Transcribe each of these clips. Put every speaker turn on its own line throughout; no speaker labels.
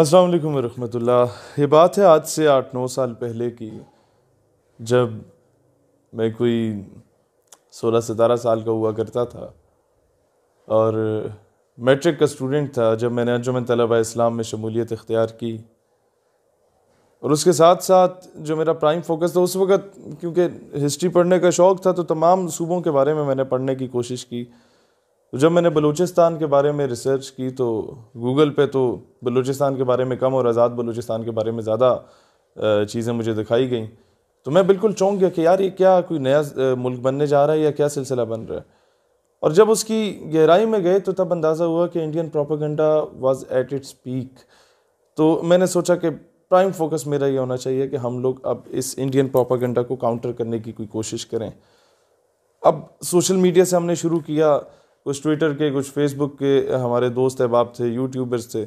अस्सलाम वालेकुम रहमतुल्लाह ये बात है आज से आठ नौ साल पहले की जब मैं कोई सोलह सतारह साल का हुआ करता था और मैट्रिक का स्टूडेंट था जब मैंने अंजुमन तलबा इस्लाम में शमूलियत इख्तियार की और उसके साथ साथ जो मेरा प्राइम फोकस था उस वक़्त क्योंकि हिस्ट्री पढ़ने का शौक़ था तो तमाम सूबों के बारे में मैंने पढ़ने की कोशिश की तो जब मैंने बलूचिस्तान के बारे में रिसर्च की तो गूगल पे तो बलूचिस्तान के बारे में कम और आज़ाद बलूचिस्तान के बारे में ज़्यादा चीज़ें मुझे दिखाई गई तो मैं बिल्कुल चौंक गया कि यार ये क्या कोई नया मुल्क बनने जा रहा है या क्या सिलसिला बन रहा है और जब उसकी गहराई में गए तो तब अंदाज़ा हुआ कि Indian propaganda was at its peak तो मैंने सोचा कि प्राइम फोकस मेरा ये होना चाहिए कि हम लोग अब इस इंडियन प्रोपागेंडा को काउंटर करने की कोई कोशिश करें अब सोशल मीडिया से हमने शुरू किया कुछ ट्विटर के कुछ फेसबुक के हमारे दोस्त अहबाब थे यूट्यूबर्स थे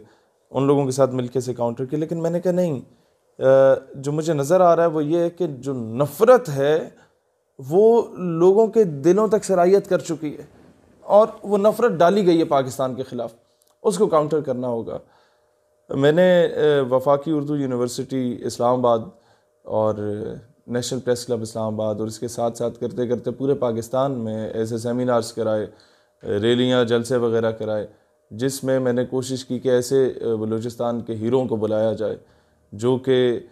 उन लोगों के साथ मिलके से काउंटर किया लेकिन मैंने कहा नहीं जो मुझे नज़र आ रहा है वो ये है कि जो नफ़रत है वो लोगों के दिलों तक सराहियत कर चुकी है और वो नफ़रत डाली गई है पाकिस्तान के ख़िलाफ़ उसको काउंटर करना होगा मैंने वफाकी उर्दू यूनिवर्सिटी इस्लामाबाद और नेशनल प्रेस क्लब इस्लामाबाद और इसके साथ साथ करते करते पूरे पाकिस्तान में ऐसे सेमिनार्स कराए रैलियाँ जलसे वगैरह कराए जिसमें मैंने कोशिश की कि ऐसे बलूचिस्तान के हीरों को बुलाया जाए जो कि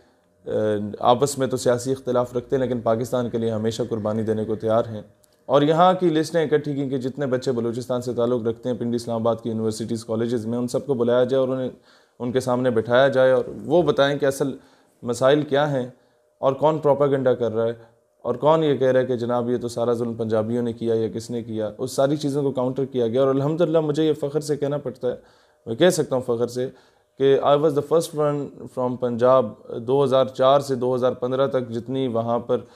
आपस में तो सियासी इख्तलाफ रखते हैं लेकिन पाकिस्तान के लिए हमेशा कुर्बानी देने को तैयार हैं और यहाँ की लिस्टें इकट्ठी की कि जितने बच्चे बलूचिस्तान से ताल्लुक़ रखते हैं पिंडी इस्लामाबाद की यूनिवर्सिटीज़ कॉलेज़ में उन सबको बुलाया जाए और उन्हें उनके सामने बैठाया जाए और वो बताएं कि असल मसाइल क्या हैं और कौन प्रोपागेंडा कर रहा है और कौन ये कह रहा है कि जनाब ये तो सारा जुल्म पंजाबियों ने किया या किसने किया उस सारी चीज़ों को काउंटर किया गया और अलहमदिल्ला मुझे ये फ़ख्र से कहना पड़ता है मैं कह सकता हूँ फ़ख्र से कि I was the first one from Punjab 2004 से 2015 तक जितनी वहाँ पर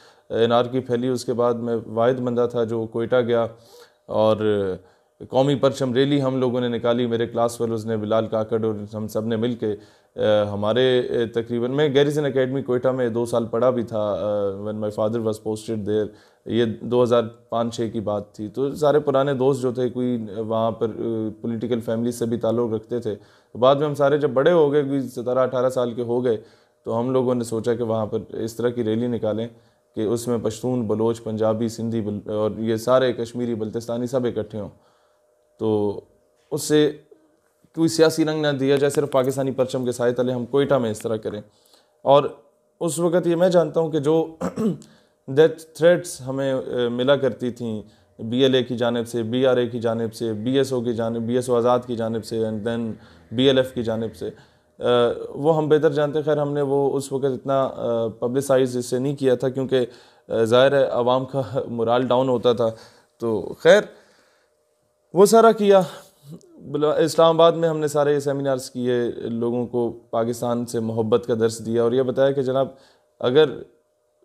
एन की फैली उसके बाद मैं वाद बंदा था जो कोयटा गया और कौमी परचम रैली हम लोगों ने निकाली मेरे क्लास फेलोज़ ने बिलाल काकड़ और हम सब ने मिल के हमारे तकरीबन मैं गैरिसन एकेडमी कोयटा में दो साल पढ़ा भी था when my father was posted there ये 2005-6 की बात थी तो सारे पुराने दोस्त जो थे कोई वहाँ पर पॉलिटिकल फैमिली से भी ताल्लुक़ रखते थे तो बाद में हम सारे जब बड़े हो गए कोई सतारह अठारह साल के हो गए तो हम लोगों ने सोचा कि वहाँ पर इस तरह की रैली निकालें कि उसमें पश्तून बलोच पंजाबी सिंधी और ये सारे कश्मीरी बल्तिस्तानी सब इकट्ठे हों तो उससे कोई सियासी रंग ना दिया जाए सिर्फ पाकिस्तानी परचम के साय तले हम कोयटा में इस तरह करें और उस वक़्त ये मैं जानता हूँ कि जो डेथ थ्रेट्स हमें मिला करती थी बी एल ए की जानब से बी आर ए की जानब से बी एस ओ की जानब बी एस ओ आज़ाद की जानब से and then B L F की जानब से वो हम बेहतर जानते खैर हमने वो उस वक़्त इतना पब्लिसाइज इससे नहीं किया था क्योंकि ज़ाहिर है आवाम का मुराल डाउन होता था तो खैर वो सारा किया इस्लामाबाद में हमने सारे सेमिनार्स किए लोगों को पाकिस्तान से मोहब्बत का दर्श दिया और यह बताया कि जनाब अगर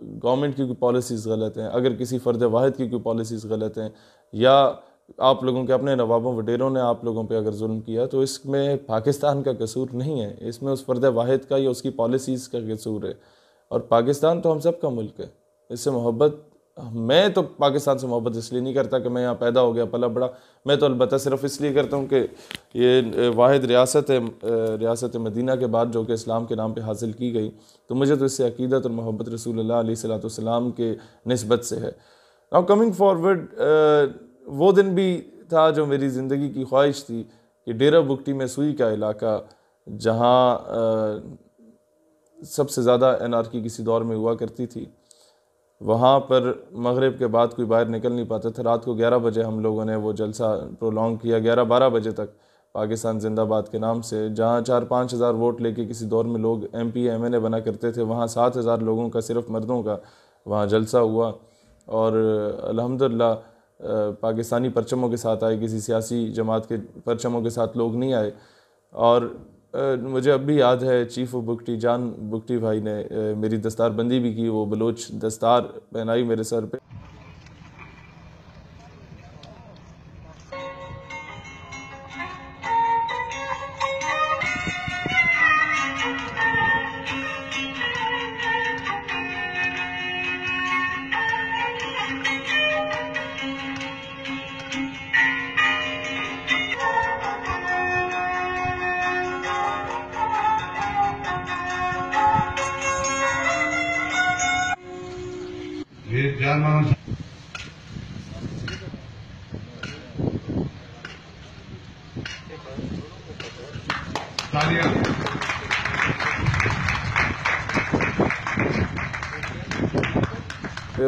गवर्नमेंट की कोई पॉलिसीज़ गलत हैं अगर किसी फ़र्द वाहिद की कोई पॉलिसीज़ गलत हैं या आप लोगों के अपने नवाबों वडेरों ने आप लोगों पे अगर जुल्म किया तो इसमें पाकिस्तान का कसूर नहीं है इसमें उस फ़र्द वाहिद का या उसकी पॉलिसीज़ का कसूर है और पाकिस्तान तो हम सब का मुल्क है इससे मोहब्बत मैं तो पाकिस्तान से मोहब्बत इसलिए नहीं करता कि मैं यहाँ पैदा हो गया पला बड़ा मैं तो अलबत् सिर्फ इसलिए करता हूँ कि ये वाद रियासत है रियासत मदीना के बाद जो कि इस्लाम के नाम पर हासिल की गई तो मुझे तो इससे अकीदत और मोहब्बत रसूल सलाम के नस्बत से है नाउ कमिंग फॉरवर्ड वो दिन भी था जो मेरी ज़िंदगी की ख्वाहिश थी कि डेरा बुकटी में सुई का इलाका जहाँ सबसे ज़्यादा एन आर की किसी दौर में हुआ करती थी वहाँ पर मग़रब के बाद कोई बाहर निकल नहीं पाते थे रात को ग्यारह बजे हम लोगों ने वो जलसा प्रोलॉन्ग किया ग्यारह बारह बजे तक पाकिस्तान जिंदाबाद के नाम से जहाँ चार पाँच हज़ार वोट लेके किसी दौर में लोग M P M N A बना करते थे वहाँ सात हज़ार लोगों का सिर्फ मर्दों का वहाँ जलसा हुआ और अलहमदिल्ला पाकिस्तानी परचमों के साथ आए किसी सियासी जमात के परचमों के साथ लोग नहीं आए और मुझे अब भी याद है चीफ ऑफ बुकटी जान बुकटी भाई ने मेरी दस्तार बंदी भी की वो बलोच दस्तार पहनाई मेरे सर पे तालियां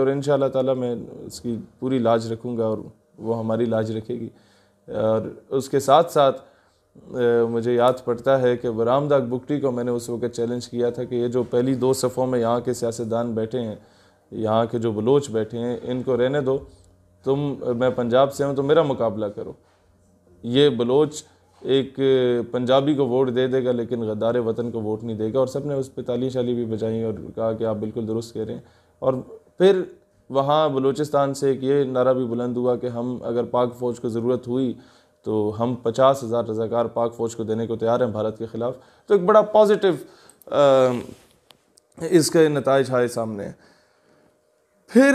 और इन ताला मैं इसकी पूरी लाज रखूँगा और वो हमारी लाज रखेगी और उसके साथ साथ मुझे याद पड़ता है कि बरामदाग बुकटी को मैंने उस वक्त चैलेंज किया था कि ये जो पहली दो सफ़ों में यहाँ के सियासतदान बैठे हैं यहाँ के जो बलोच बैठे हैं इनको रहने दो तुम मैं पंजाब से हूँ तो मेरा मुकाबला करो ये बलोच एक पंजाबी को वोट दे देगा लेकिन गद्दार वतन को वोट नहीं देगा और सब ने उस पर ताली शाली भी बजाई और कहा कि आप बिल्कुल दुरुस्त कह रहे हैं और फिर वहाँ बलूचिस्तान से एक ये नारा भी बुलंद हुआ कि हम अगर पाक फ़ौज को ज़रूरत हुई तो हम पचास हज़ार रज़ाकार पाक फ़ौज को देने को तैयार हैं भारत के ख़िलाफ़ तो एक बड़ा पॉजिटिव इसके नतज आए सामने फिर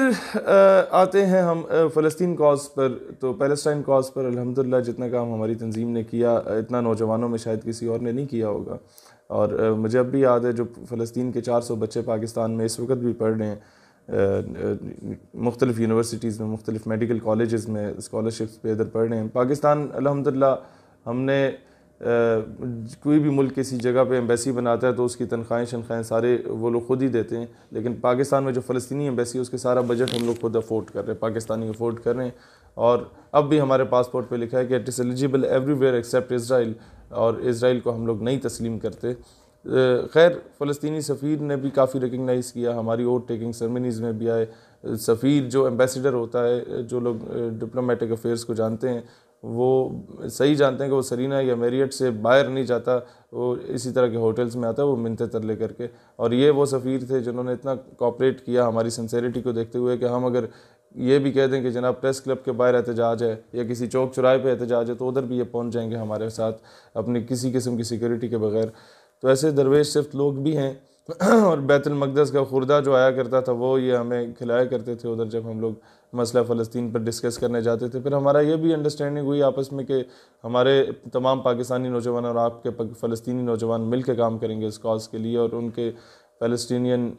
आते हैं हम फ़लस्तीन कॉज पर तो पैलेस्टाइन कॉज पर अल्हम्दुलिल्लाह जितना काम हमारी तंजीम ने किया इतना नौजवानों में शायद किसी और ने नहीं किया होगा और मुझे अब भी याद है जो फ़लस्तीन के 400 बच्चे पाकिस्तान में इस वक्त भी पढ़ रहे हैं मुख्तलिफ़ यूनिवर्सिटीज़ में मुख्तलिफ़ मेडिकल कॉलेज़ में स्कॉलरशिप्स पर इधर पढ़ रहे हैं पाकिस्तान अलहमदिल्ला हमने कोई भी मुल्क किसी जगह पे एम्बेसी बनाता है तो उसकी तनख्वाहें शनख्वाहें सारे वो लोग खुद ही देते हैं लेकिन पाकिस्तान में जो फ़लस्तनी एम्बेसी है उसके सारा बजट हम लोग खुद अफोर्ड कर रहे हैं पाकिस्तानी अफोर्ड कर रहे हैं और अब भी हमारे पासपोर्ट पर लिखा है कि it is eligible everywhere except Israel और इसराइल को हम लोग नहीं तस्लीम करते खैर फ़लस्तनी सफ़ीर ने भी काफ़ी रिकगनाइज़ किया हमारी ओवर टेकिंग सेरेमनीज़ में भी आए सफ़ीर जो एम्बेसडर होता है जो लोग डिप्लोमेटिक अफेयर्स को जानते हैं वो सही जानते हैं कि वो सरीना या मेरियट से बाहर नहीं जाता वो इसी तरह के होटल्स में आता है वो मिनते तर ले करके और ये वो सफ़ीर थे जिन्होंने इतना कॉपरेट किया हमारी सन्सेरिटी को देखते हुए कि हम अगर ये भी कह दें कि जनाब प्रेस क्लब के बाहर एहतजाज है या किसी चौक चुराए पर एहतजाज है तो उधर भी ये पहुँच जाएंगे हमारे साथ अपनी किसी किस्म की सिक्योरिटी के बगैर तो ऐसे दरवेश सिर्फ लोग भी हैं और बैतुलमकदस का खुर्दा जो आया करता था वो ये हमें खिलाया करते थे उधर जब हम लोग मसला फ़लस्तीन पर डिस्कस करने जाते थे फिर हमारा ये भी अंडरस्टैंडिंग हुई आपस में कि हमारे तमाम पाकिस्तानी नौजवान और आपके फ़लस्तीनी नौजवान मिल के काम करेंगे इस कॉज के लिए और उनके फ़लस्तियन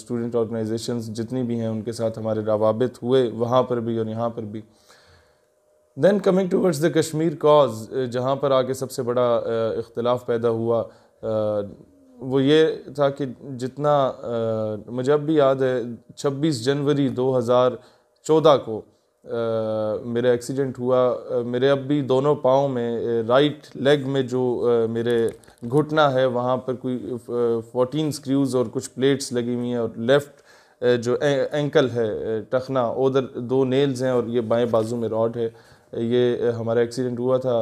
स्टूडेंट ऑर्गनइजेशन जितनी भी हैं उनके साथ हमारे रवाबित हुए वहाँ पर भी और यहाँ पर भी then coming towards the Kashmir cause जहाँ पर आके सबसे बड़ा इख्तलाफ पैदा हुआ वो ये था कि जितना मुझे अब भी याद है 26 जनवरी हज़ार चौदह को मेरे एक्सीडेंट हुआ मेरे अब भी दोनों पाँव में राइट लेग में जो मेरे घुटना है वहाँ पर कोई फोर्टीन स्क्रूज़ और कुछ प्लेट्स लगी हुई हैं और लेफ़्ट जो ए, एंकल है टखना उधर दो नेल्स हैं और ये बाएं बाजू में रॉड है ये हमारा एक्सीडेंट हुआ था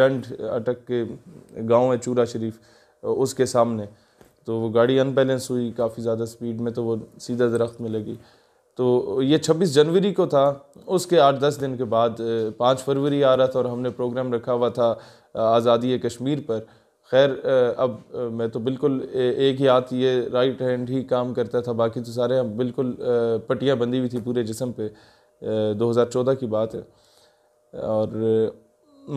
जंड अटक के गांव है चूरा शरीफ उसके सामने तो वो गाड़ी अनबैलेंस हुई काफ़ी ज़्यादा स्पीड में तो वो सीधा दरख्त में लगी तो ये 26 जनवरी को था उसके आठ दस दिन के बाद पाँच फरवरी आ रहा था और हमने प्रोग्राम रखा हुआ था आज़ादी कश्मीर पर खैर अब मैं तो बिल्कुल एक ही हाथ ये राइट हैंड ही काम करता था बाकी तो सारे हम बिल्कुल पट्टियाँ बंधी हुई थी पूरे जिसम पे 2014 की बात है और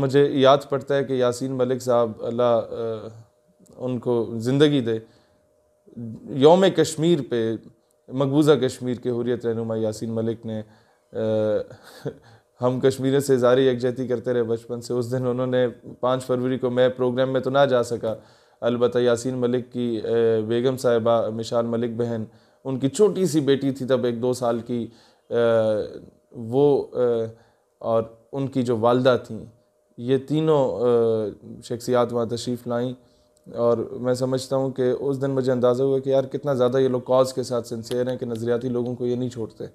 मुझे याद पड़ता है कि यासीन मलिक साहब अल्लाह उनको ज़िंदगी दे योम कश्मीर पे मकबूजा कश्मीर के हुरियत रहनुमा यासिन मलिक ने आ, हम कश्मीरियों से इजहार यकजहती करते रहे बचपन से उस दिन उन्होंने पाँच फरवरी को मैं प्रोग्राम में तो ना जा सका अलबत् यासिन मलिक की बेगम साहिबा मिशाल मलिक बहन उनकी छोटी सी बेटी थी तब एक दो साल की वो और उनकी जो वालदा थी ये तीनों शख्सियात वहाँ तशरीफ़ लाईं और मैं समझता हूँ कि उस दिन मुझे अंदाज़ा हुआ कि यार कितना ज़्यादा ये लोग कॉज के साथ सिंसेर हैं कि नज़रियाती लोगों को ये नहीं छोड़ते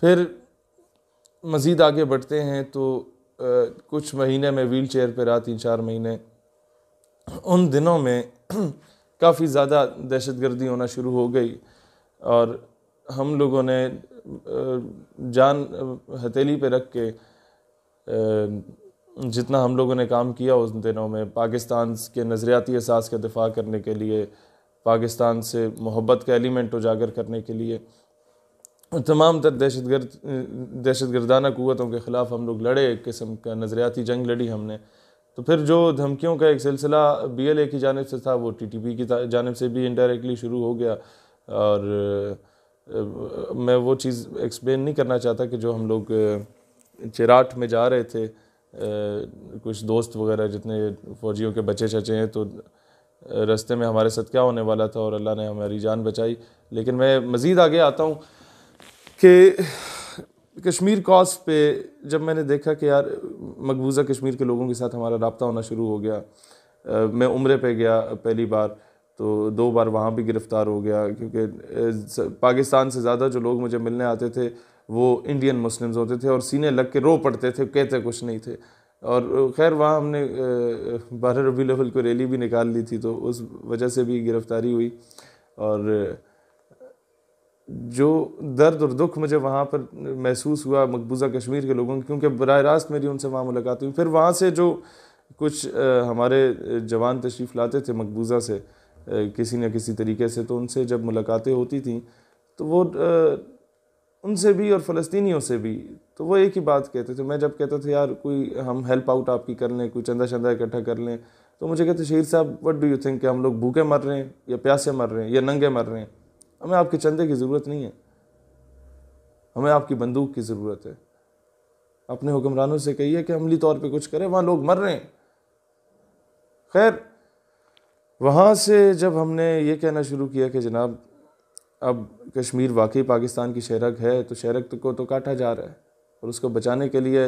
फिर मज़ीद आगे बढ़ते हैं तो आ, कुछ महीने में व्हील चेयर पर रहा तीन चार महीने उन दिनों में काफ़ी ज़्यादा दहशत गर्दी होना शुरू हो गई और हम लोगों ने जान हथेली पे रख के जितना हम लोगों ने काम किया उस दिनों में पाकिस्तान के नज़रियाती एहसास का दिफा करने के लिए पाकिस्तान से मोहब्बत का एलिमेंट उजागर करने के लिए तमाम तर दहशत गर्द दहशत गर्दाना क़वतों के ख़िलाफ़ हम लोग लड़े एक किस्म का नज़रियाती जंग लड़ी हमने तो फिर जो धमकियों का एक सिलसिला बी एल ए की जानब से था वो टी टी पी की जानब से भी इनडायरेक्टली शुरू हो गया और मैं वो चीज़ एक्सप्लेन नहीं करना चाहता कि जो हम लोग चिराट में जा रहे थे कुछ दोस्त वगैरह जितने फ़ौजियों के बचे चचे हैं तो रास्ते में हमारे साथ क्या होने वाला था और अल्लाह ने हमारी जान बचाई लेकिन मैं मज़ीद आगे आता हूँ कि कश्मीर कॉस्ट पे जब मैंने देखा कि यार मकबूज़ा कश्मीर के लोगों के साथ हमारा रबता होना शुरू हो गया आ, मैं उम्र पे गया पहली बार तो दो बार वहाँ भी गिरफ़्तार हो गया क्योंकि पाकिस्तान से ज़्यादा जो लोग मुझे मिलने आते थे वो इंडियन मुस्लिम्स होते थे और सीने लग के रो पड़ते थे कहते कुछ नहीं थे और खैर वहाँ हमने बारह रबी लफल को रैली भी निकाल ली थी तो उस वजह से भी गिरफ़्तारी हुई और जो दर्द और दुख मुझे वहाँ पर महसूस हुआ मकबूज़ा कश्मीर के लोगों की क्योंकि बर रास्त मेरी उनसे वहाँ मुलाकात हुई फिर वहाँ से जो कुछ हमारे जवान तशरीफ़ लाते थे मकबूज़ा से किसी न किसी तरीके से तो उनसे जब मुलाकातें होती थी तो वो उनसे भी और फ़लस्तियों से भी तो वो एक ही बात कहते थे मैं जब कहता था यार कोई हम हेल्प आउट आपकी कर लें कोई चंदा चंदा इकट्ठा कर लें तो मुझे कहते शहीद साहब वट डू यू थिंक कि हम लोग भूखे मर रहे हैं या प्यासे मर रहे हैं या नंगे मर रहे हैं हमें आपके चंदे की ज़रूरत नहीं है हमें आपकी बंदूक की ज़रूरत है अपने हुक्मरानों से कहिए कि अमली तौर पर कुछ करें वहाँ लोग मर रहे हैं खैर वहाँ से जब हमने ये कहना शुरू किया कि जनाब अब कश्मीर वाकई पाकिस्तान की शहरक है तो शहरक को तो काटा जा रहा है और उसको बचाने के लिए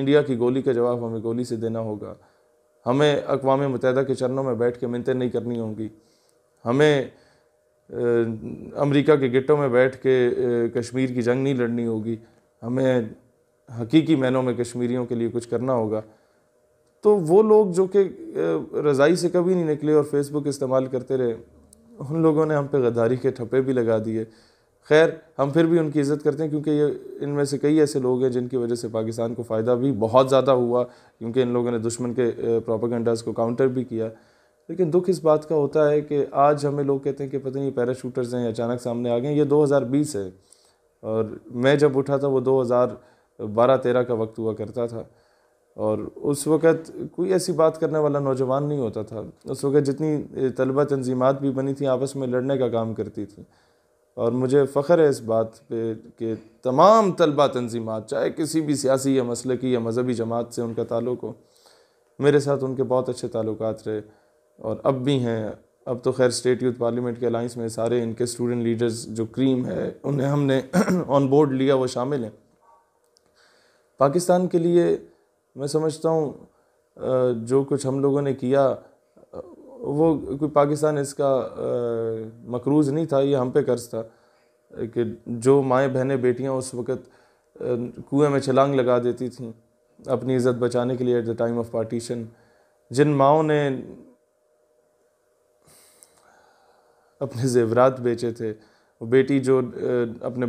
इंडिया की गोली का जवाब हमें गोली से देना होगा हमें अकवा मुतहदा के चरणों में बैठ के मिनतें नहीं करनी होंगी हमें अमेरिका के गिटों में बैठ के कश्मीर की जंग नहीं लड़नी होगी हमें हकीकी मैनों में कश्मीरियों के लिए कुछ करना होगा तो वो लोग जो कि रज़ाई से कभी नहीं निकले और फेसबुक इस्तेमाल करते रहे उन लोगों ने हम पे गद्दारी के ठप्पे भी लगा दिए खैर हम फिर भी उनकी इज़्ज़त करते हैं क्योंकि ये इनमें से कई ऐसे लोग हैं जिनकी वजह से पाकिस्तान को फ़ायदा भी बहुत ज़्यादा हुआ क्योंकि इन लोगों ने दुश्मन के प्रोपागेंडाज को काउंटर भी किया लेकिन दुख इस बात का होता है कि आज हमें लोग कहते हैं कि पता नहीं पैराशूटर्स हैं अचानक सामने आ गए ये 2020 है और मैं जब उठा था वो 2012-13 का वक्त हुआ करता था और उस वक़्त कोई ऐसी बात करने वाला नौजवान नहीं होता था उस वक़्त जितनी तलबा तंजीमात भी बनी थी आपस में लड़ने का काम करती थी और मुझे फ़ख्र है इस बात पे कि तमाम तलबा तंजीमात चाहे किसी भी सियासी या मसल की या मजहबी जमात से उनका ताल्लुक हो मेरे साथ उनके बहुत अच्छे ताल्लुक रहे और अब भी हैं अब तो खैर स्टेट यूथ पार्लियामेंट के अलाइंस में सारे इनके स्टूडेंट लीडर्स जो क्रीम है उन्हें हमने ऑन बोर्ड लिया वो शामिल हैं पाकिस्तान के लिए मैं समझता हूँ जो कुछ हम लोगों ने किया वो कोई पाकिस्तान इसका मकरूज नहीं था ये हम पे कर्ज था कि जो माएँ बहनें बेटियाँ उस वक़्त कुएं में छलांग लगा देती थीं अपनी इज़्ज़त बचाने के लिए at the time of partition जिन माओ ने अपने जेवरात बेचे थे वो बेटी जो अपने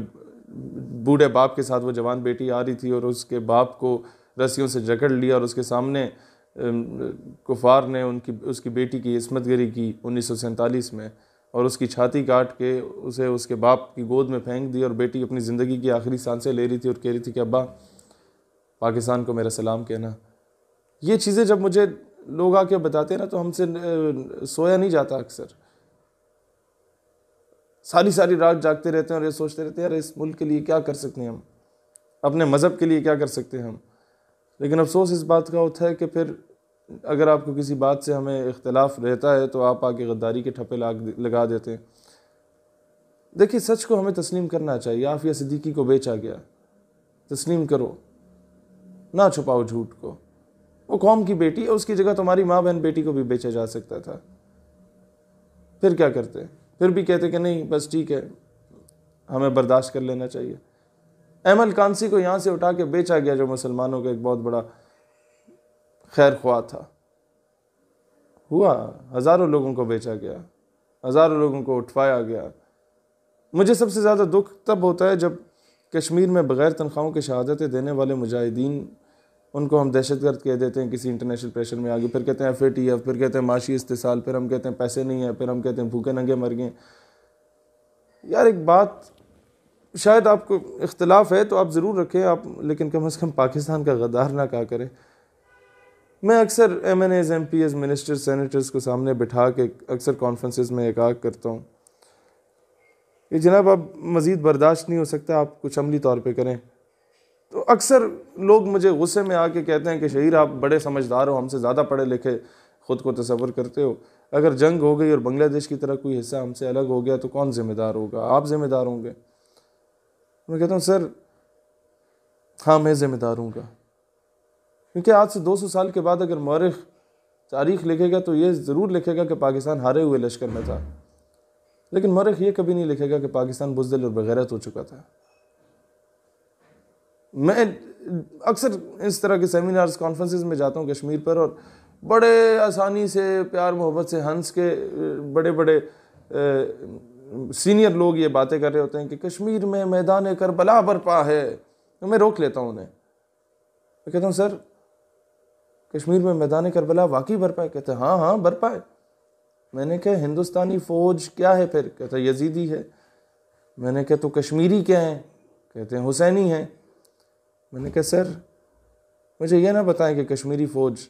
बूढ़े बाप के साथ वो जवान बेटी आ रही थी और उसके बाप को रस्सियों से जकड़ लिया और उसके सामने कुफार ने उनकी उसकी बेटी की इसमत गिरी की उन्नीस में और उसकी छाती काट के उसे उसके बाप की गोद में फेंक दी और बेटी अपनी ज़िंदगी की आखिरी सांसें ले रही थी और कह रही थी कि अब्बा पाकिस्तान को मेरा सलाम कहना ये चीज़ें जब मुझे लोग आके बताते ना तो हमसे सोया नहीं जाता अक्सर सारी सारी रात जागते रहते हैं और ये सोचते रहते हैं यार इस मुल्क के लिए क्या कर सकते हैं हम अपने मज़हब के लिए क्या कर सकते हैं हम लेकिन अफसोस इस बात का होता है कि फिर अगर आपको किसी बात से हमें इख्तलाफ रहता है तो आप आके गद्दारी के ठप्पे लगा देते हैं देखिए सच को हमें तस्लीम करना चाहिए आफिया सिद्दीकी को बेचा गया तस्लीम करो ना छुपाओ झूठ को वो कौम की बेटी है उसकी जगह तुम्हारी माँ बहन बेटी को भी बेचा जा सकता था फिर क्या करते फिर भी कहते कि नहीं बस ठीक है हमें बर्दाश्त कर लेना चाहिए अहमल कानसी को यहाँ से उठा के बेचा गया जो मुसलमानों का एक बहुत बड़ा खैर ख्वा था हुआ हज़ारों लोगों को बेचा गया हज़ारों लोगों को उठवाया गया मुझे सबसे ज़्यादा दुख तब होता है जब कश्मीर में बग़ैर तनख्वाहों की शहादतें देने वाले मुजाहिदीन उनको हम दहशत गर्द कह देते हैं किसी इंटरनेशनल प्रेशर में आगे फिर कहते हैं एफ ए टी एफ फिर कहते हैं माशी इस्तेसाल फिर हम कहते हैं पैसे नहीं हैं फिर हम कहते हैं भूखे नंगे मर गए यार एक बात शायद आपको इख्तलाफ है तो आप ज़रूर रखें आप लेकिन कम अज़ कम पाकिस्तान का गद्दार ना कहा करें मैं अक्सर M N s M P s minister senators को सामने बिठा के अक्सर कॉन्फ्रेंसिस में एकाक करता हूँ ये जनाब आप मज़ीद बर्दाश्त नहीं हो सकता आप कुछ अमली तौर पर करें तो अक्सर लोग मुझे गुस्से में आके कहते हैं कि शहीर आप बड़े समझदार हो हमसे ज़्यादा पढ़े लिखे ख़ुद को तस्वर करते हो अगर जंग हो गई और बांग्लादेश की तरह कोई हिस्सा हमसे अलग हो गया तो कौन ज़िम्मेदार होगा आप ज़िम्मेदार होंगे मैं कहता हूँ सर हाँ मैं ज़िम्मेदार हूँ का क्योंकि आज से 200 साल के बाद अगर मौरख तारीख लिखेगा तो ये ज़रूर लिखेगा कि पाकिस्तान हारे हुए लश्कर में था लेकिन मौरख ये कभी नहीं लिखेगा कि पाकिस्तान बुजदल और बगैरत हो चुका था मैं अक्सर इस तरह के सेमिनार्स कॉन्फ्रेंसिस में जाता हूँ कश्मीर पर और बड़े आसानी से प्यार मोहब्बत से हंस के बड़े बड़े सीनियर लोग ये बातें कर रहे होते हैं कि कश्मीर में मैदान करबला बरपा है तो मैं रोक लेता हूँ उन्हें मैं कहता हूँ सर कश्मीर में मैदान करबला वाकई बरपा है कहते हैं हाँ हाँ बरपा है मैंने कहा हिंदुस्तानी फ़ौज क्या है फिर कहते यजीदी है मैंने कहा तो कश्मीरी क्या हैं कहते हैं हुसैनी हैं मैंने कहा सर मुझे यह ना बताएं कि कश्मीरी फ़ौज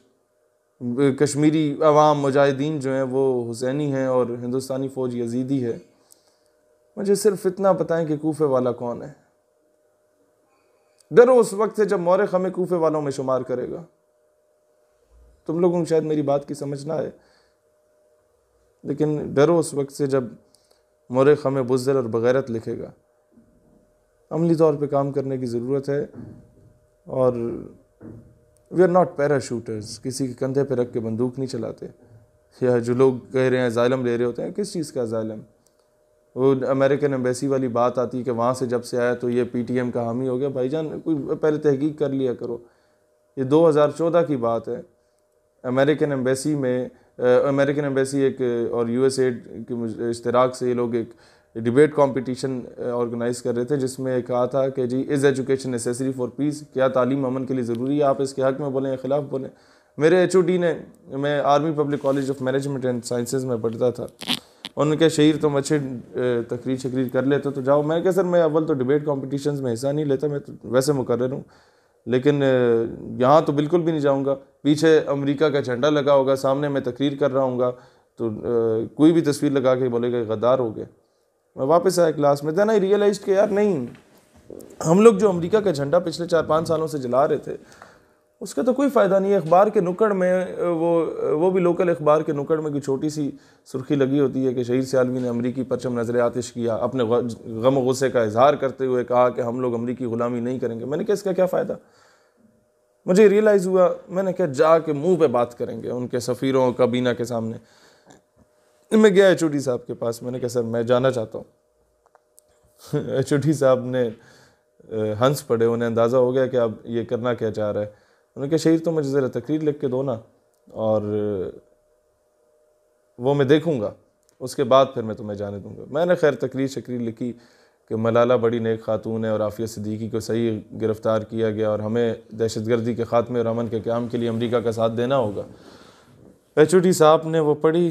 कश्मीरी अवाम मुजाहिदीन जो हैं वो हुसैनी हैं और हिंदुस्तानी फ़ौज यजीदी है मुझे सिर्फ इतना पता है कि कोफे वाला कौन है डरो उस वक्त से जब मौरख हमें कोफे वालों में शुमार करेगा तुम लोगों को शायद मेरी बात की समझ ना आए लेकिन डरो उस वक्त से जब मौरख हमें बुजर और बगैरत लिखेगा अमली तौर पे काम करने की ज़रूरत है और वी आर नॉट पैराशूटर्स किसी के कंधे पे रख के बंदूक नहीं चलाते या जो लोग कह रहे हैं जालम ले रहे होते हैं किस चीज़ का जालम वो अमेरिकन एम्बेसी वाली बात आती है कि वहाँ से जब से आया तो ये पीटीएम का हामी हो गया भाईजान कोई पहले तहकीक कर लिया करो ये 2014 की बात है अमेरिकन एम्बेसी में अमेरिकन एम्बेसी एक और यू एस के इश्तराक से ये लोग एक डिबेट कंपटीशन ऑर्गेनाइज कर रहे थे जिसमें कहा था कि जी is education necessary for peace क्या तालीम अमन के लिए ज़रूरी है आप इसके हक़ में बोलें या ख़िलाफ़ बोलें मेरे एच ने मैं army public college of management and sciences में पढ़ता था और उनके शेर तुम अच्छे तकरीर शकरीर कर लेते तो जाओ मैंने क्या सर मैं अव्वल तो डिबेट कॉम्पिटिशन में हिस्सा नहीं लेता मैं तो वैसे मुकर हूँ लेकिन यहाँ तो बिल्कुल भी नहीं जाऊँगा पीछे अमरीका का झंडा लगा होगा सामने मैं तकरीर कर रहा हूँ तो कोई भी तस्वीर लगा के बोलेगा गद्दार हो गए मैं वापस आया क्लास में देना ही रियलाइज के यार नहीं हम लोग जो अमेरिका का झंडा पिछले चार पाँच सालों से जला रहे थे उसका तो कोई फ़ायदा नहीं है अखबार के नुक्कड़ में वो वो भी लोकल अखबार के नुक्कड़ में कोई छोटी सी सुर्खी लगी होती है कि शहीद सियालवी ने अमरीकी परचम नजर आतिश किया अपने गम गुस्से का इजहार करते हुए कहा कि हम लोग अमरीकी ग़ुलामी नहीं करेंगे मैंने कहा इसका क्या फ़ायदा मुझे रियलाइज़ हुआ मैंने कहा जा के मुँह पर बात करेंगे उनके सफ़ीरों काबीना के सामने मैं गया एच साहब के पास मैंने कहा सर मैं जाना चाहता हूँ एच साहब ने हंस पड़े उन्हें अंदाज़ा हो गया कि अब ये करना क्या चाह रहा है उन्होंने कहा शहीर तो मुझे ज़रा तकरीर लिख के दो ना और वो मैं देखूँगा उसके बाद फिर मैं तुम्हें जाने दूँगा मैंने खैर तकरीर शकरीर लिखी कि मलाला बड़ी नेक खातून है और आफिया सिद्दीकी को सही गिरफ़्तार किया गया और हमें दहशत गर्दी के ख़ात्मे और अमन के क्याम के लिए अमरीका का साथ देना होगा एच साहब ने वो पढ़ी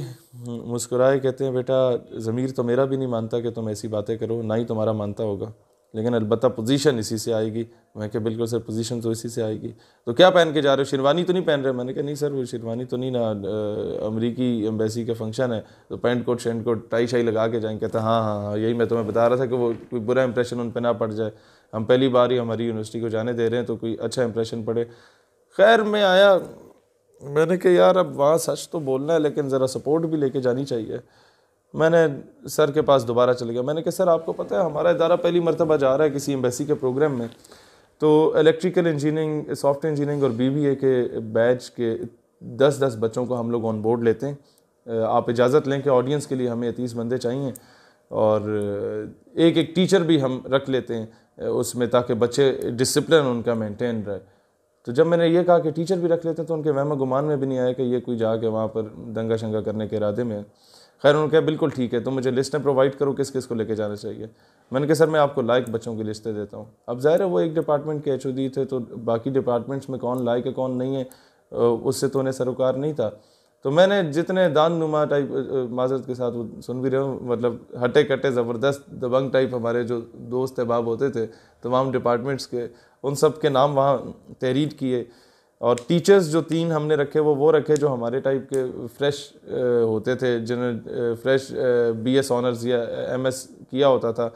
मुस्कुराए कहते हैं बेटा ज़मीर तो मेरा भी नहीं मानता कि तुम ऐसी बातें करो ना ही तुम्हारा मानता होगा लेकिन अलबत्त पोजीशन इसी से आएगी मैं क्या बिल्कुल सर पोजीशन तो इसी से आएगी तो क्या पहन के जा रहे हो शेरवानी तो नहीं पहन रहे मैंने कहा नहीं सर वो शेरवानी तो नहीं ना अमरीकी एम्बेसी का फंक्शन है तो पैंट कोट शेंट कोट टाई शाई लगा के जाएंगे कहता हाँ हाँ हाँ यही मैं तुम्हें बता रहा था कि वो कोई बुरा इंप्रेशन उन पर ना पड़ जाए हम पहली बार ही हमारी यूनिवर्सिटी को जाने दे रहे हैं तो कोई अच्छा इंप्रेशन पड़े खैर मैं आया मैंने कहा यार अब वहाँ सच तो बोलना है लेकिन ज़रा सपोर्ट भी लेके जानी चाहिए मैंने सर के पास दोबारा चले गया मैंने कहा सर आपको पता है हमारा इदारा पहली मरतबा जा रहा है किसी एम्बेसी के प्रोग्राम में तो इलेक्ट्रिकल इंजीनियरिंग सॉफ्टवेयर इंजीनियरिंग और बी के बैच के दस दस बच्चों को हम लोग ऑन बोर्ड लेते हैं आप इजाज़त लें कि ऑडियंस के लिए हमें तीस बंदे चाहिए और एक एक टीचर भी हम रख लेते हैं उसमें ताकि बच्चे डिसिप्लिन उनका मेंटेन रहे तो जब मैंने ये कहा कि टीचर भी रख लेते हैं तो उनके वहम गुमान में भी नहीं आया कि ये कोई जाके वहाँ पर दंगा शंगा करने के इरादे में खैर उन्होंने कहा बिल्कुल ठीक है तो मुझे लिस्टें प्रोवाइड करो किस किस को लेके जाना चाहिए मैंने कहा सर मैं आपको लायक बच्चों की लिस्टें देता हूँ अब ज़ाहिर है वो एक डिपार्टमेंट के एच थे तो बाकी डिपार्टमेंट्स में कौन लायक है कौन नहीं है उससे तो उन्हें सरोकार नहीं था तो मैंने जितने दान नुमा टाइप माजरत के साथ वो सुन भी रहे हूँ मतलब हटे कटे ज़बरदस्त दबंग टाइप हमारे जो दोस्त अहबाब होते थे तमाम डिपार्टमेंट्स के उन सब के नाम वहाँ तहरीर किए और टीचर्स जो तीन हमने रखे वो वो रखे जो हमारे टाइप के फ्रेश होते थे जिन्हें फ्रेश बी एस ऑनर्स या एम एस किया होता था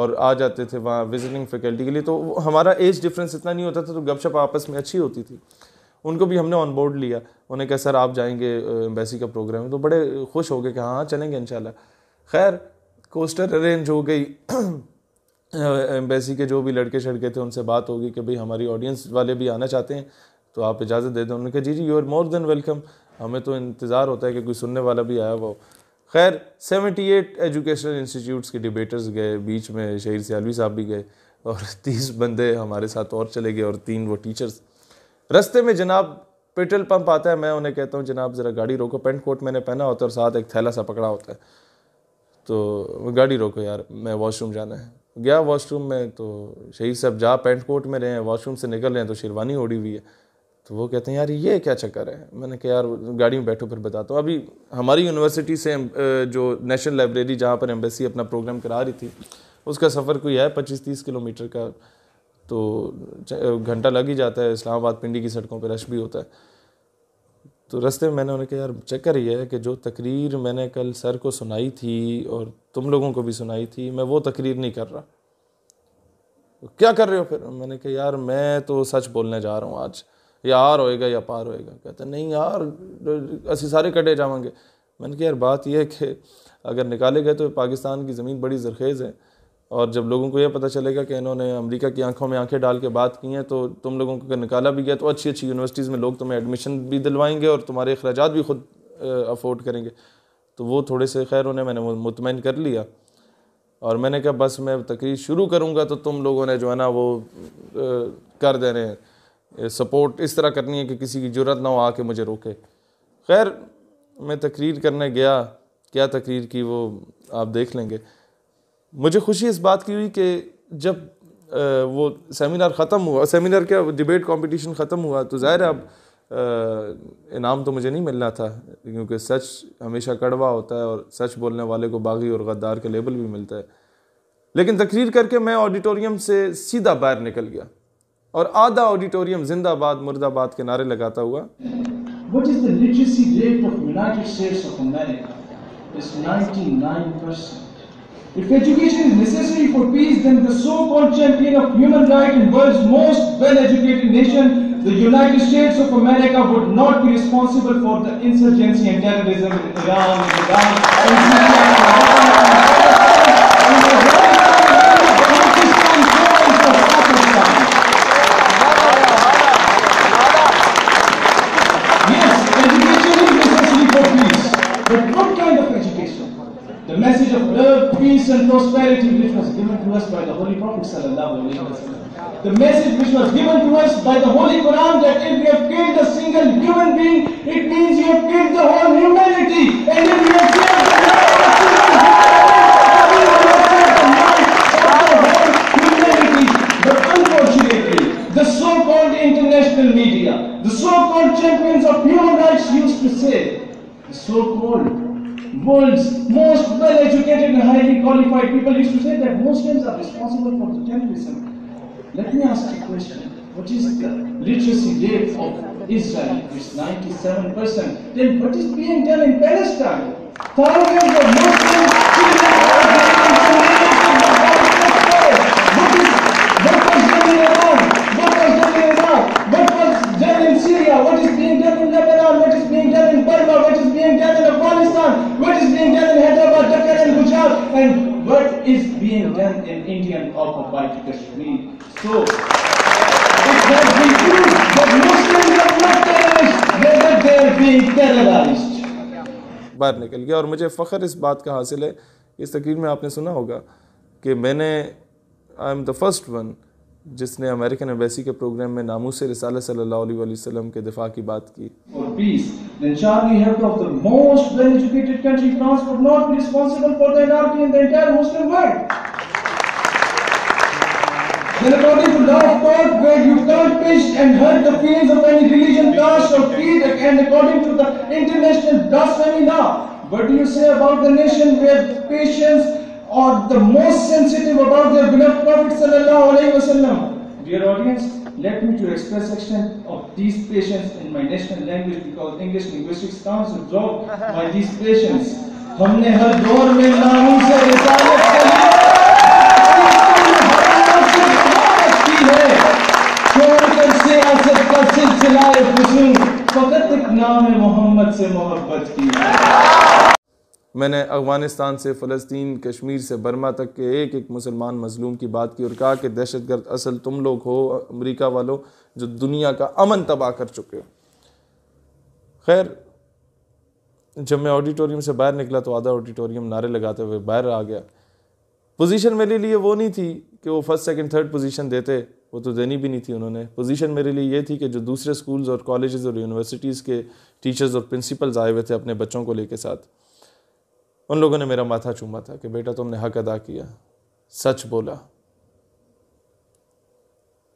और आ जाते थे वहाँ विजिटिंग फैकल्टी के लिए तो हमारा एज डिफरेंस इतना नहीं होता था तो गपशप आपस में अच्छी होती थी उनको भी हमने ऑन बोर्ड लिया उन्हें कहा सर आप जाएंगे एम्बेसी का प्रोग्राम तो बड़े खुश हो गए कि हाँ, हाँ चलेंगे इंशाल्लाह खैर कोस्टर अरेंज हो गई एम्बेसी के जो भी लड़के शड़के थे उनसे बात होगी कि भाई हमारी ऑडियंस वाले भी आना चाहते हैं तो आप इजाज़त दे दें उन्होंने कहा जी जी you are more than welcome हमें तो इंतज़ार होता है कि कोई सुनने वाला भी आया वो खैर 78 एजुकेशनल इंस्टीट्यूट्स के डिबेटर्स गए बीच में शहीद सियालवी साहब भी गए और तीस बंदे हमारे साथ और चले गए और तीन वो टीचर्स रस्ते में जनाब पेट्रोल पंप आता है मैं उन्हें कहता हूँ जनाब ज़रा गाड़ी रोको पेंट कोट मैंने पहना होता है और साथ एक थैला सा पकड़ा होता है तो गाड़ी रोको यार मैं वॉशरूम जाना है गया वॉशरूम में तो शहीद साहब जा पेंट कोट में रहे हैं वॉशरूम से निकल रहे हैं तो शेरवानी ओढ़ी हुई है तो वो कहते हैं यार ये क्या चक्कर है मैंने कहा यार गाड़ी में बैठो फिर बताता हूँ अभी हमारी यूनिवर्सिटी से जो नेशनल लाइब्रेरी जहाँ पर एम्बेसी अपना प्रोग्राम करा रही थी उसका सफ़र कोई है पच्चीस तीस किलोमीटर का तो घंटा लग ही जाता है इस्लामाबाद पिंडी की सड़कों पर रश भी होता है तो रस्ते में मैंने उन्हें कहा यार चक्कर ये है कि जो तकरीर मैंने कल सर को सुनाई थी और तुम लोगों को भी सुनाई थी मैं वो तकरीर नहीं कर रहा तो क्या कर रहे हो फिर मैंने कहा यार मैं तो सच बोलने जा रहा हूँ आज या आर होएगा या पार होएगा कहते नहीं यार असि सारे कटे जावेंगे मैंने कहा यार बात यह है कि अगर निकाले गए तो पाकिस्तान की ज़मीन बड़ी जरखेज़ है और जब लोगों को यह पता चलेगा कि इन्होंने अमेरिका की आंखों में आंखें डाल के बात की हैं तो तुम लोगों को अगर निकाला भी गया तो अच्छी अच्छी यूनिवर्सिटीज़ में लोग तुम्हें एडमिशन भी दिलवाएंगे और तुम्हारे अखराज भी खुद अफोर्ड करेंगे तो वो थोड़े से खैर उन्हें मैंने मुतमिन कर लिया और मैंने कहा बस मैं तकरीर शुरू करूँगा तो तुम लोगों ने जो है ना वो कर दे रहे हैं सपोर्ट eh, इस तरह करनी है कि किसी की जरूरत ना हो आके मुझे रोके खैर मैं तकरीर करने गया क्या तकरीर की वो आप देख लेंगे मुझे खुशी इस बात की हुई कि जब eh, वो सेमिनार ख़त्म हुआ सेमिनार क्या डिबेट कंपटीशन ख़त्म हुआ तो ज़ाहिर है अब eh, इनाम तो मुझे नहीं मिलना था क्योंकि सच हमेशा कड़वा होता है और सच बोलने वाले को बागी और गद्दार का लेबल भी मिलता है लेकिन तकरीर करके मैं ऑडिटोरियम से सीधा बाहर निकल गया और आधा ऑडिटोरियम जिंदाबाद मुर्दाबाद के नारे लगाता हुआ
What is the literacy rate of United States of America? It's 99%. If education is necessary for peace, then the so-called champion of human rights and world's most well-educated nation, the United States of America, would not be responsible for the insurgency and terrorism in Iran, Iran, and Syria. the message which was given to us by the Holy Prophet The message which was given to us by the Holy Quran that if you have killed a single human being, it means you have killed the whole humanity. And if you have killed The so-called international media, the so-called champions of human rights used to say, the so-called world's most well-educated and highly qualified people used to say that Muslims are responsible for the terrorism. Let me ask you a question. What is the literacy rate of Israel? It's 97%. Then what is being done in Palestine? Thousands of Muslims an Indian author by Kashmir. So, it has been proved that Muslims are not terrorists, whether they are being terrorized.
बाहर निकल गया और मुझे फ़ख्र इस बात का हासिल है इस तकरीर में आपने सुना होगा कि मैंने I am the first one जिसने अमेरिकन एम्बेसी के प्रोग्राम में नामू से रसाल सल्लल्लाहु अलैहि वसल्लम के दिफा की बात की peace,
then shall we head of the most well-educated country, France, would not be responsible for the anarchy in the entire Muslim world. Then according to law of God, where you can't twist and hurt the feelings of any religion, caste or creed, and according to the international blasphemy law, what do you say about the nation where patients are the most sensitive about their beloved Prophet Sallallahu Alaihi Wasallam? Dear audience, let me to express extent of these patients in my national language because English Linguistics Council dropped by these patients. हमने हर दौर में नामों से रिसालत फकत एक नाम मोहम्मद से मोहब्बत की
मैंने अफगानिस्तान से फ़लस्तीन कश्मीर से बर्मा तक के एक एक मुसलमान मजलूम की बात की और कहा कि दहशत गर्द असल तुम लोग हो अमेरिका वालों जो दुनिया का अमन तबाह कर चुके हो खैर जब मैं ऑडिटोरियम से बाहर निकला तो आधा ऑडिटोरियम नारे लगाते हुए बाहर आ गया पोजीशन मेरे लिए वो नहीं थी कि वो फर्स्ट सेकंड थर्ड पोजीशन देते वो तो देनी भी नहीं थी उन्होंने पोजीशन मेरे लिए ये थी कि जो दूसरे स्कूल्स और कॉलेजेस और यूनिवर्सिटीज़ के टीचर्स और प्रिंसिपल्स आए हुए थे अपने बच्चों को लेके साथ उन लोगों ने मेरा माथा चूमा था कि बेटा तुमने हक अदा किया सच बोला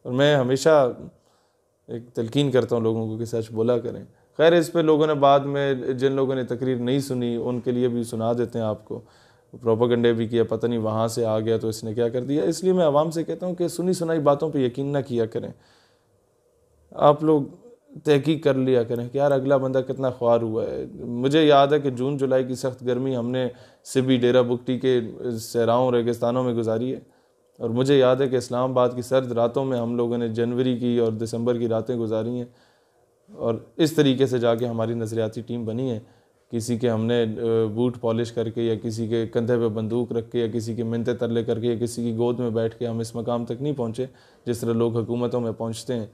और मैं हमेशा एक तलकिन करता हूँ लोगों को कि सच बोला करें खैर इस पर लोगों ने बाद में जिन लोगों ने तकरीर नहीं सुनी उनके लिए भी सुना देते हैं आपको प्रोपागंडे भी किया पता नहीं वहाँ से आ गया तो इसने क्या कर दिया इसलिए मैं आवाम से कहता हूँ कि सुनी सुनाई बातों पर यकीन ना किया करें आप लोग तहकीक कर लिया करें कि यार अगला बंदा कितना ख्वार हुआ है मुझे याद है कि जून जुलाई की सख्त गर्मी हमने सिबी डेरा बुकटी के सहराओं रेगिस्तानों में गुजारी है और मुझे याद है कि इस्लामाबाद की सर्द रातों में हम लोगों ने जनवरी की और दिसंबर की रातें गुजारी हैं और इस तरीके से जाके हमारी नज़रियाती टीम बनी है किसी के हमने बूट पॉलिश करके या किसी के कंधे पे बंदूक रख के या किसी के मिनते तरले करके या किसी की गोद में बैठ के हम इस मकाम तक नहीं पहुँचे जिस तरह लोग हुकूमतों में पहुँचते हैं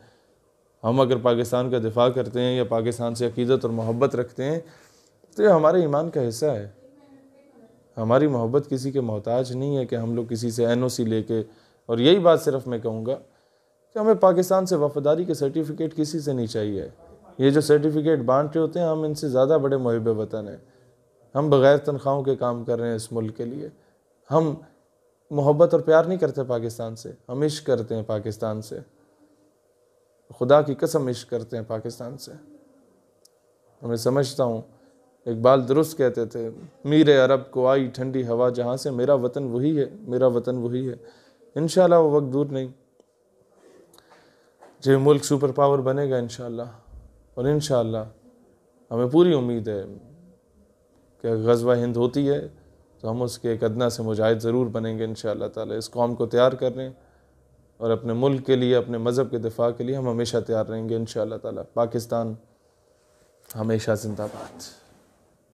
हम अगर पाकिस्तान का दिफा करते हैं या पाकिस्तान से अकीदत और मोहब्बत रखते हैं तो ये हमारे ईमान का हिस्सा है हमारी मोहब्बत किसी के मोहताज नहीं है कि हम लोग किसी से एन ओ सी लेके और यही बात सिर्फ मैं कहूँगा कि हमें पाकिस्तान से वफादारी के सर्टिफिकेट किसी से नहीं चाहिए ये जो सर्टिफिकेट बांट रहे होते हैं हम इनसे ज़्यादा बड़े मुहब वतन हैं हम बग़ैर तनख्वाहों के काम कर रहे हैं इस मुल्क के लिए हम मोहब्बत और प्यार नहीं करते पाकिस्तान से हम इश्क करते हैं पाकिस्तान से खुदा की कसम इश्क करते हैं पाकिस्तान से मैं समझता हूँ इकबाल दुरुस्त कहते थे मीर अरब को आई ठंडी हवा जहाँ से मेरा वतन वही है मेरा वतन वही है इन वो वक्त दूर नहीं जो मुल्क सुपर पावर बनेगा इन और इन हमें पूरी उम्मीद है कि गजवा हिंद होती है तो हम उसके एक अदना से मुजाहिद ज़रूर बनेंगे इन ताला इस कौम को तैयार कर रहे हैं और अपने मुल्क के लिए अपने मज़हब के दिफा के लिए हम हमेशा तैयार रहेंगे इन ताला पाकिस्तान हमेशा जिंदाबाद